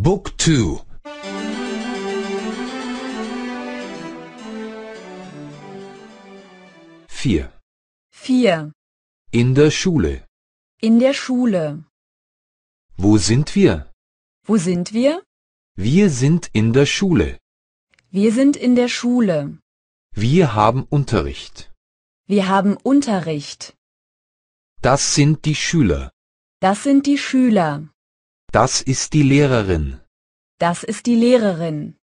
Book 2 4 4. In der Schule. In der Schule. Wo sind wir? Wo sind wir? Wir sind in der Schule. Wir sind in der Schule. Wir haben Unterricht. Wir haben Unterricht. Das sind die Schüler. Das sind die Schüler. Das ist die Lehrerin. Das ist die Lehrerin.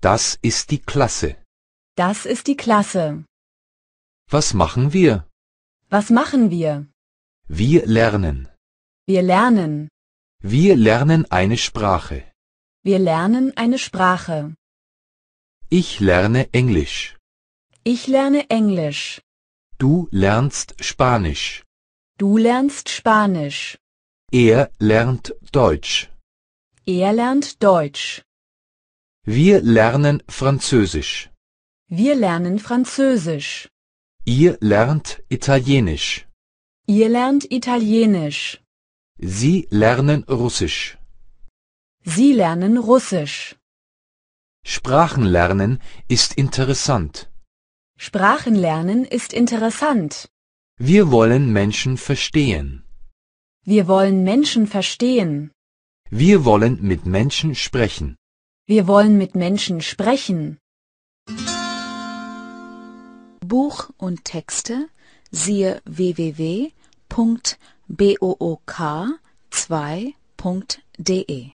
Das ist die Klasse. Das ist die Klasse. Was machen wir? Was machen wir? Wir lernen. Wir lernen. Wir lernen eine Sprache. Wir lernen eine Sprache. Ich lerne Englisch. Ich lerne Englisch. Du lernst Spanisch. Du lernst Spanisch. Er lernt Deutsch. Er lernt Deutsch. Wir lernen Französisch. Wir lernen Französisch. Ihr lernt Italienisch. Ihr lernt Italienisch. Sie lernen Russisch. Sie lernen Russisch. Sprachenlernen ist interessant. Sprachenlernen ist interessant. Wir wollen Menschen verstehen. Wir wollen Menschen verstehen. Wir wollen mit Menschen sprechen. Wir wollen mit Menschen sprechen. Buch und Texte siehe www.book2.de